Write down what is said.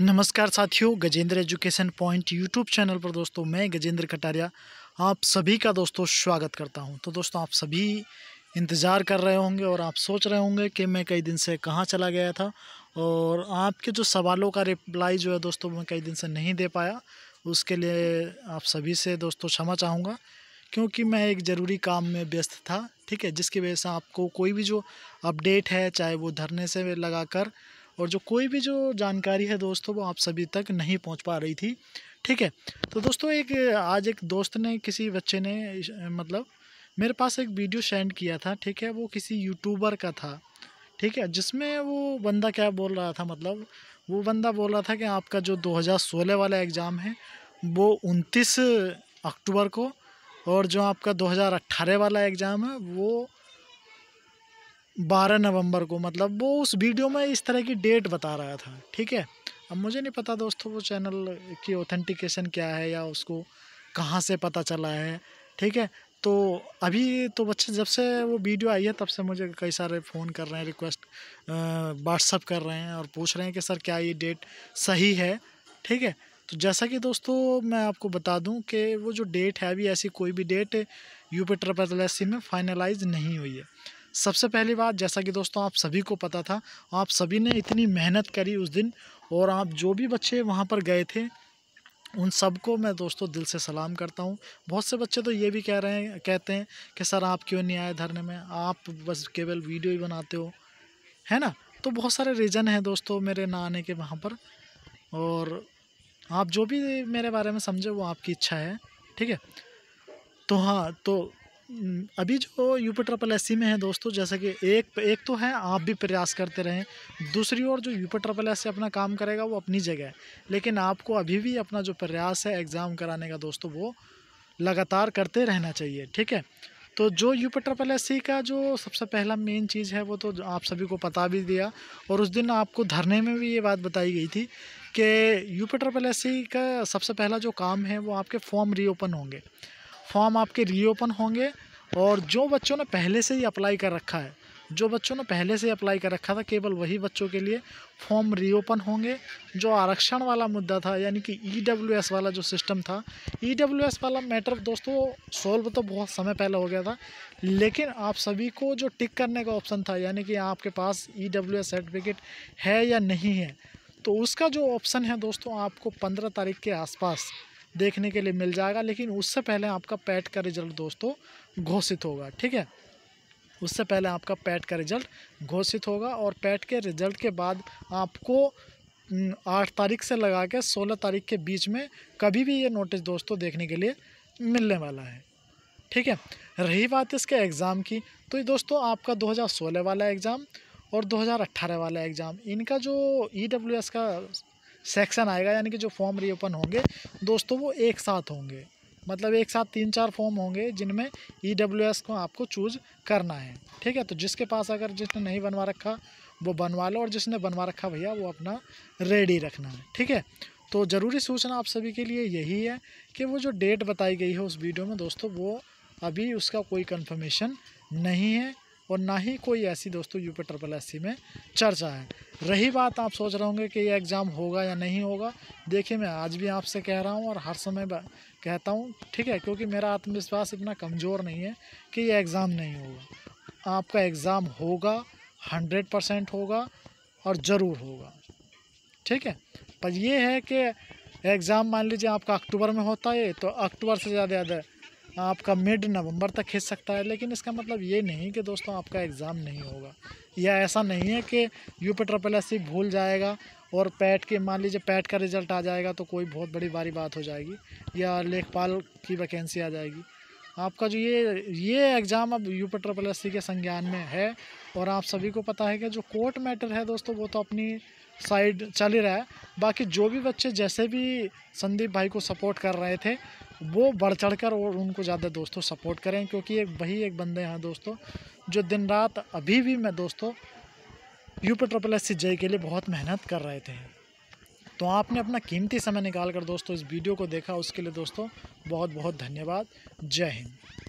नमस्कार साथियों Gajendra education point YouTube channel पर दोस्तों मैं गजेंद्र कटारिया आप सभी का दोस्तों स्वागत करता हूं तो दोस्तों आप सभी इंतज़ार कर रहे होंगे और आप सोच रहे होंगे कि मैं कई दिन से कहां चला गया था और आपके जो सवालों का रिप्लाई जो है दोस्तों मैं कई दिन से नहीं दे पाया उसके लिए आप सभी से दोस्तों क्षमा चाहूँगा क्योंकि मैं एक ज़रूरी काम में व्यस्त था ठीक है जिसकी वजह से आपको कोई भी जो अपडेट है चाहे वो धरने से लगाकर और जो कोई भी जो जानकारी है दोस्तों वो आप सभी तक नहीं पहुंच पा रही थी ठीक है तो दोस्तों एक आज एक दोस्त ने किसी बच्चे ने मतलब मेरे पास एक वीडियो सेंड किया था ठीक है वो किसी यूट्यूबर का था ठीक है जिसमें वो बंदा क्या बोल रहा था मतलब वो बंदा बोल रहा था कि आपका जो दो वाला एग्ज़ाम है वो उनतीस अक्टूबर को और जो आपका 2018 वाला एग्ज़ाम है वो बारह नवंबर को मतलब वो उस वीडियो में इस तरह की डेट बता रहा था ठीक है अब मुझे नहीं पता दोस्तों वो चैनल की ऑथेंटिकेशन क्या है या उसको कहाँ से पता चला है ठीक है तो अभी तो बच्चे जब से वो वीडियो आई है तब से मुझे कई सारे फ़ोन कर रहे हैं रिक्वेस्ट व्हाट्सअप कर रहे हैं और पूछ रहे हैं कि सर क्या ये डेट सही है ठीक है तो जैसा कि दोस्तों मैं आपको बता दूं कि वो जो डेट है अभी ऐसी कोई भी डेट यूपी ट्रिपल एस में फाइनलाइज नहीं हुई है सबसे पहली बात जैसा कि दोस्तों आप सभी को पता था आप सभी ने इतनी मेहनत करी उस दिन और आप जो भी बच्चे वहाँ पर गए थे उन सबको मैं दोस्तों दिल से सलाम करता हूँ बहुत से बच्चे तो ये भी कह रहे हैं कहते हैं कि सर आप क्यों नहीं आए धरने में आप बस केवल वीडियो ही बनाते हो है ना तो बहुत सारे रीज़न हैं दोस्तों मेरे ना आने के वहाँ पर और आप जो भी मेरे बारे में समझे वो आपकी इच्छा है ठीक है तो हाँ तो अभी जो यूपी ट्रपल एस में है दोस्तों जैसा कि एक एक तो है आप भी प्रयास करते रहें दूसरी ओर जो यूपी ट्रपल एस अपना काम करेगा वो अपनी जगह है लेकिन आपको अभी भी अपना जो प्रयास है एग्ज़ाम कराने का दोस्तों वो लगातार करते रहना चाहिए ठीक है तो जो यूपी ट्रपल एस का जो सबसे पहला मेन चीज़ है वो तो आप सभी को पता भी दिया और उस दिन आपको धरने में भी ये बात बताई गई थी कि यूपी ट्रपल एस का सबसे पहला जो काम है वो आपके फॉर्म रीओपन होंगे फॉर्म आपके रीओपन होंगे और जो बच्चों ने पहले से ही अप्लाई कर रखा है जो बच्चों ने पहले से अप्लाई कर रखा था केवल वही बच्चों के लिए फॉर्म रीओपन होंगे जो आरक्षण वाला मुद्दा था यानी कि ई e वाला जो सिस्टम था ई e वाला मैटर दोस्तों सॉल्व तो बहुत समय पहले हो गया था लेकिन आप सभी को जो टिक करने का ऑप्शन था यानी कि आपके पास ई e सर्टिफिकेट है या नहीं है तो उसका जो ऑप्शन है दोस्तों आपको पंद्रह तारीख के आसपास देखने के लिए मिल जाएगा लेकिन उससे पहले आपका पैट का रिजल्ट दोस्तों घोषित होगा ठीक है उससे पहले आपका पैट का रिजल्ट घोषित होगा और पैट के रिजल्ट के बाद आपको आठ तारीख से लगा के सोलह तारीख के बीच में कभी भी ये नोटिस दोस्तों देखने के लिए मिलने वाला है ठीक है रही बात इसके एग्ज़ाम की तो ये दोस्तों आपका 2016 वाला एग्ज़ाम और 2018 वाला एग्ज़ाम इनका जो ई e का सेक्शन आएगा यानी कि जो फॉर्म रीओपन होंगे दोस्तों वो एक साथ होंगे मतलब एक साथ तीन चार फॉर्म होंगे जिनमें ई e को आपको चूज करना है ठीक है तो जिसके पास अगर जिसने नहीं बनवा रखा वो बनवा लो और जिसने बनवा रखा भैया वो अपना रेडी रखना है ठीक है तो ज़रूरी सूचना आप सभी के लिए यही है कि वो जो डेट बताई गई है उस वीडियो में दोस्तों वो अभी उसका कोई कन्फर्मेशन नहीं है और ना ही कोई ऐसी दोस्तों यूपी ट्रिपल एस में चर्चा है रही बात आप सोच रहे होंगे कि ये एग्ज़ाम होगा या नहीं होगा देखिए मैं आज भी आपसे कह रहा हूँ और हर समय कहता हूँ ठीक है क्योंकि मेरा आत्मविश्वास इतना कमज़ोर नहीं है कि ये एग्ज़ाम नहीं होगा आपका एग्ज़ाम होगा हंड्रेड परसेंट होगा और ज़रूर होगा ठीक है पर यह है कि एग्ज़ाम मान लीजिए आपका अक्टूबर में होता है तो अक्टूबर से ज़्यादा ज़्यादा आपका मिड नवंबर तक खींच सकता है लेकिन इसका मतलब ये नहीं कि दोस्तों आपका एग्ज़ाम नहीं होगा या ऐसा नहीं है कि U P triple S C भूल जाएगा और पैट के मान लीजिए पैट का रिज़ल्ट आ जाएगा तो कोई बहुत बड़ी भारी बात हो जाएगी या लेखपाल की वैकेंसी आ जाएगी आपका जो ये ये एग्ज़ाम अब U P triple S C के संज्ञान में है और आप सभी को पता है कि जो कोर्ट मैटर है दोस्तों वो तो अपनी साइड चल ही रहा है बाकी जो भी बच्चे जैसे भी संदीप भाई को सपोर्ट कर रहे थे वो बढ़ चढ़ कर और उनको ज़्यादा दोस्तों सपोर्ट करें क्योंकि एक वही एक बंदे हैं दोस्तों जो दिन रात अभी भी मैं दोस्तों पी ट्रिपल एस सी जय के लिए बहुत मेहनत कर रहे थे तो आपने अपना कीमती समय निकाल कर दोस्तों इस वीडियो को देखा उसके लिए दोस्तों बहुत बहुत धन्यवाद जय हिंद